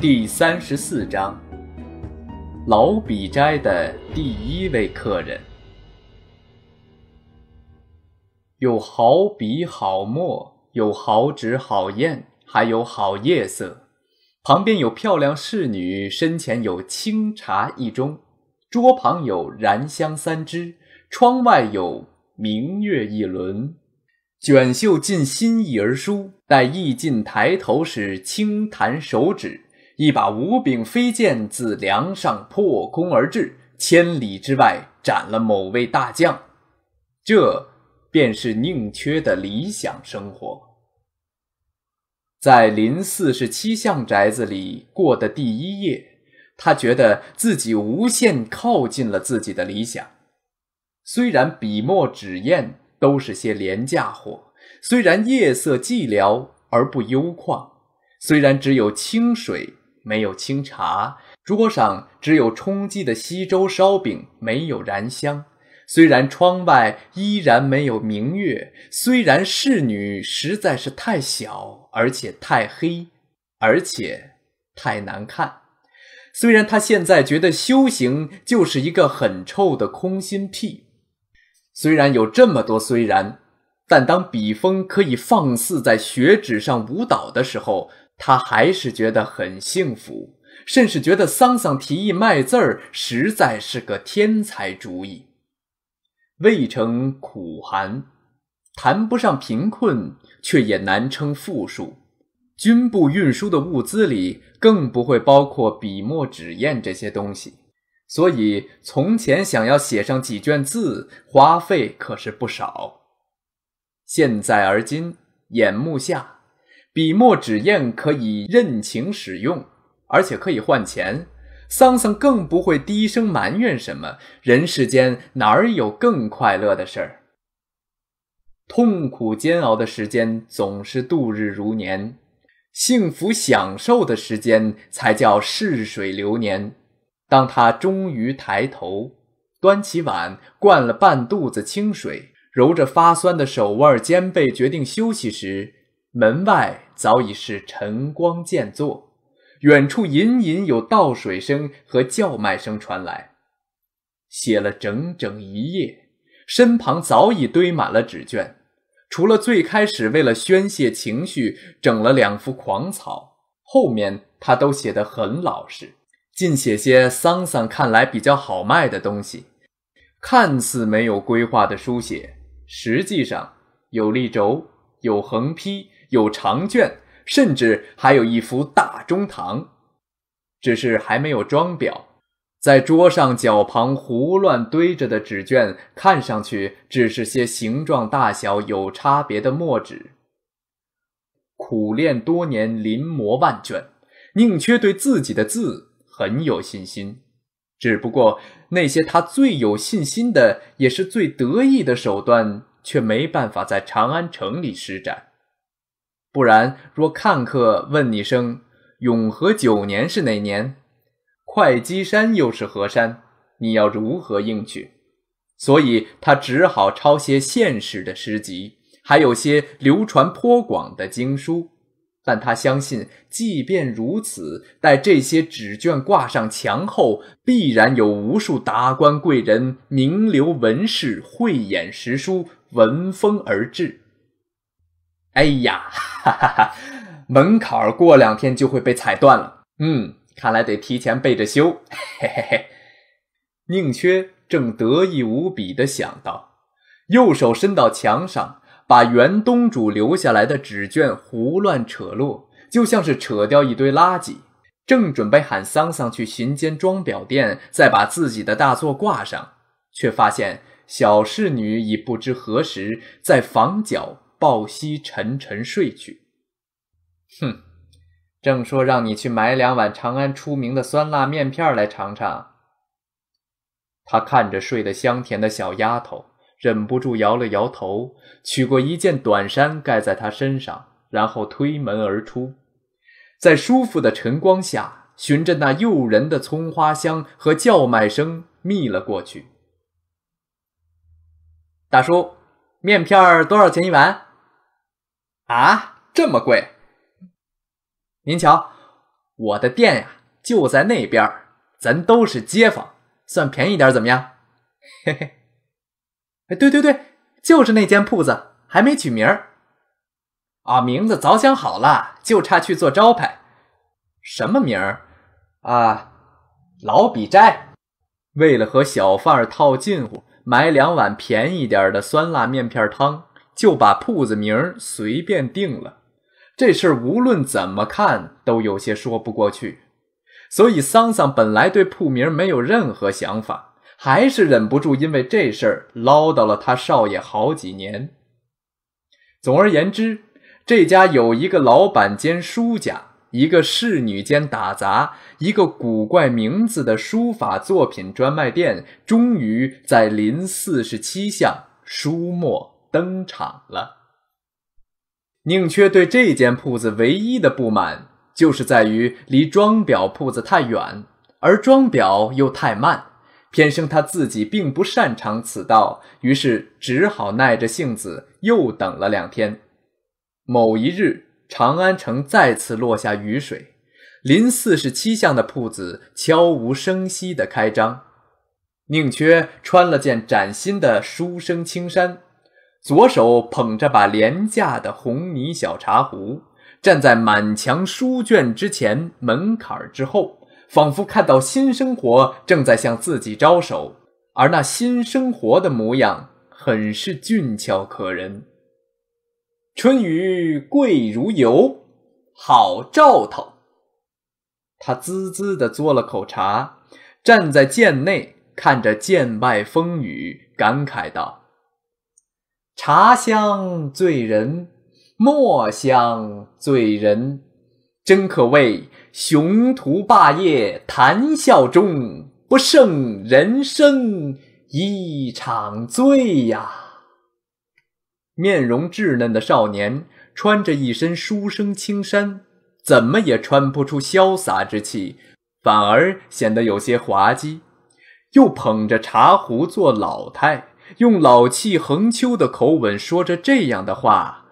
第三十四章，老笔斋的第一位客人。有好笔好墨，有好纸好砚，还有好夜色。旁边有漂亮侍女，身前有清茶一盅，桌旁有燃香三支，窗外有明月一轮。卷袖尽心意而书，待意尽抬头时，轻弹手指。一把五柄飞剑自梁上破空而至，千里之外斩了某位大将。这便是宁缺的理想生活。在临四十七巷宅子里过的第一夜，他觉得自己无限靠近了自己的理想。虽然笔墨纸砚都是些廉价货，虽然夜色寂寥而不幽旷，虽然只有清水。没有清茶，桌上只有充饥的稀粥、烧饼，没有燃香。虽然窗外依然没有明月，虽然侍女实在是太小，而且太黑，而且太难看。虽然他现在觉得修行就是一个很臭的空心屁。虽然有这么多虽然，但当笔锋可以放肆在血纸上舞蹈的时候。他还是觉得很幸福，甚至觉得桑桑提议卖字儿实在是个天才主意。渭城苦寒，谈不上贫困，却也难称富庶。军部运输的物资里更不会包括笔墨纸砚这些东西，所以从前想要写上几卷字，花费可是不少。现在而今眼目下。笔墨纸砚可以任情使用，而且可以换钱。桑桑更不会低声埋怨什么。人世间哪儿有更快乐的事儿？痛苦煎熬的时间总是度日如年，幸福享受的时间才叫逝水流年。当他终于抬头，端起碗灌了半肚子清水，揉着发酸的手腕肩背，决定休息时。门外早已是晨光渐作，远处隐隐有倒水声和叫卖声传来。写了整整一夜，身旁早已堆满了纸卷。除了最开始为了宣泄情绪整了两幅狂草，后面他都写得很老实，尽写些桑桑看来比较好卖的东西。看似没有规划的书写，实际上有立轴，有横批。有长卷，甚至还有一幅大中堂，只是还没有装裱。在桌上脚旁胡乱堆着的纸卷，看上去只是些形状大小有差别的墨纸。苦练多年，临摹万卷，宁缺对自己的字很有信心。只不过那些他最有信心的，也是最得意的手段，却没办法在长安城里施展。不然，若看客问你声“永和九年是哪年？会稽山又是何山？”你要如何应去？所以，他只好抄些现世的诗集，还有些流传颇广的经书。但他相信，即便如此，待这些纸卷挂上墙后，必然有无数达官贵人、名流文士慧眼识书，闻风而至。哎呀，哈哈哈！门槛儿过两天就会被踩断了。嗯，看来得提前备着修。嘿嘿嘿，宁缺正得意无比地想到，右手伸到墙上，把原东主留下来的纸卷胡乱扯落，就像是扯掉一堆垃圾。正准备喊桑桑去寻间装裱店，再把自己的大作挂上，却发现小侍女已不知何时在房角。抱膝沉沉睡去。哼，正说让你去买两碗长安出名的酸辣面片来尝尝。他看着睡得香甜的小丫头，忍不住摇了摇头，取过一件短衫盖在她身上，然后推门而出，在舒服的晨光下，循着那诱人的葱花香和叫卖声觅了过去。大叔，面片儿多少钱一碗？啊，这么贵？您瞧，我的店呀就在那边儿，咱都是街坊，算便宜点怎么样？嘿嘿，哎，对对对，就是那间铺子，还没取名儿。啊，名字早想好了，就差去做招牌。什么名儿？啊，老笔斋。为了和小贩套近乎，买两碗便宜点的酸辣面片汤。就把铺子名儿随便定了，这事儿无论怎么看都有些说不过去，所以桑桑本来对铺名没有任何想法，还是忍不住因为这事儿唠叨了他少爷好几年。总而言之，这家有一个老板兼书家，一个侍女兼打杂，一个古怪名字的书法作品专卖店，终于在临四十七巷书没。登场了。宁缺对这间铺子唯一的不满，就是在于离装裱铺子太远，而装裱又太慢，偏生他自己并不擅长此道，于是只好耐着性子又等了两天。某一日，长安城再次落下雨水，临四十七巷的铺子悄无声息地开张。宁缺穿了件崭新的书生青衫。左手捧着把廉价的红泥小茶壶，站在满墙书卷之前门槛之后，仿佛看到新生活正在向自己招手，而那新生活的模样很是俊俏可人。春雨贵如油，好兆头。他滋滋地嘬了口茶，站在剑内看着剑外风雨，感慨道。茶香醉人，墨香醉人，真可谓雄图霸业谈笑中，不胜人生一场醉呀！面容稚嫩的少年，穿着一身书生青衫，怎么也穿不出潇洒之气，反而显得有些滑稽，又捧着茶壶做老态。用老气横秋的口吻说着这样的话，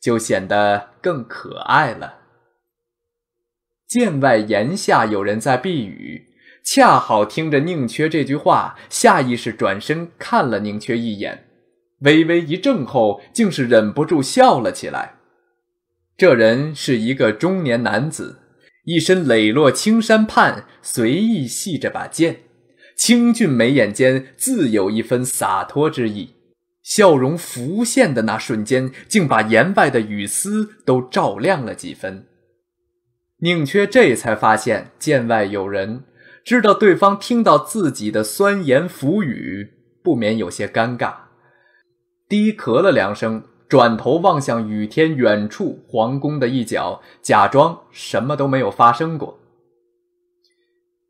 就显得更可爱了。剑外檐下有人在避雨，恰好听着宁缺这句话，下意识转身看了宁缺一眼，微微一怔后，竟是忍不住笑了起来。这人是一个中年男子，一身磊落，青山畔随意系着把剑。清俊眉眼间自有一分洒脱之意，笑容浮现的那瞬间，竟把檐外的雨丝都照亮了几分。宁缺这才发现见外有人，知道对方听到自己的酸言腐语，不免有些尴尬，低咳了两声，转头望向雨天远处皇宫的一角，假装什么都没有发生过。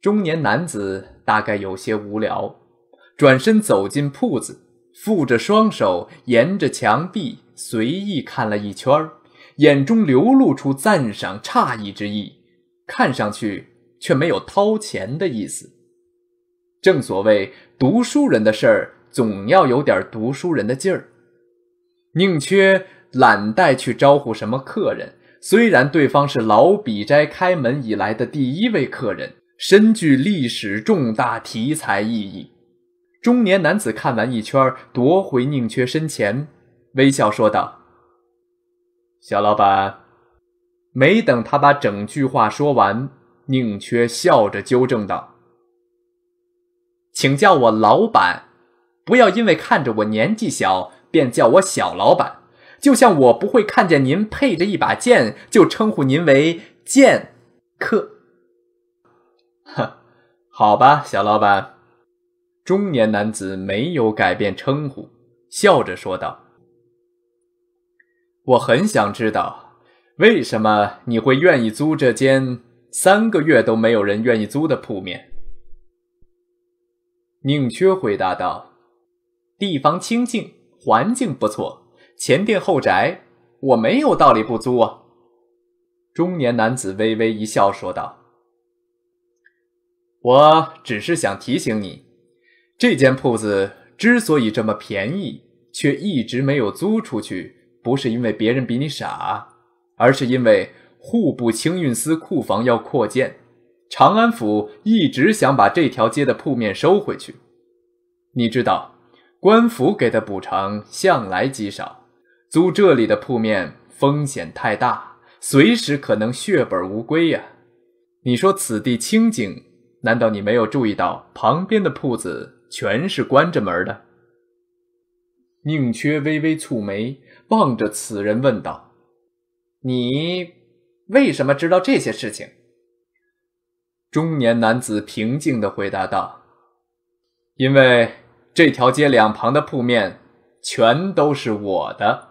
中年男子大概有些无聊，转身走进铺子，负着双手，沿着墙壁随意看了一圈儿，眼中流露出赞赏、诧异之意，看上去却没有掏钱的意思。正所谓读书人的事儿，总要有点读书人的劲儿。宁缺懒带去招呼什么客人，虽然对方是老笔斋开门以来的第一位客人。深具历史重大题材意义。中年男子看完一圈，夺回宁缺身前，微笑说道：“小老板。”没等他把整句话说完，宁缺笑着纠正道：“请叫我老板，不要因为看着我年纪小便叫我小老板，就像我不会看见您配着一把剑就称呼您为剑客。”呵，好吧，小老板。中年男子没有改变称呼，笑着说道：“我很想知道，为什么你会愿意租这间三个月都没有人愿意租的铺面？”宁缺回答道：“地方清静，环境不错，前店后宅，我没有道理不租啊。”中年男子微微一笑说道。我只是想提醒你，这间铺子之所以这么便宜，却一直没有租出去，不是因为别人比你傻，而是因为户部清运司库房要扩建，长安府一直想把这条街的铺面收回去。你知道，官府给的补偿向来极少，租这里的铺面风险太大，随时可能血本无归呀。你说此地清静。难道你没有注意到旁边的铺子全是关着门的？宁缺微微蹙眉，望着此人问道：“你为什么知道这些事情？”中年男子平静的回答道：“因为这条街两旁的铺面全都是我的。”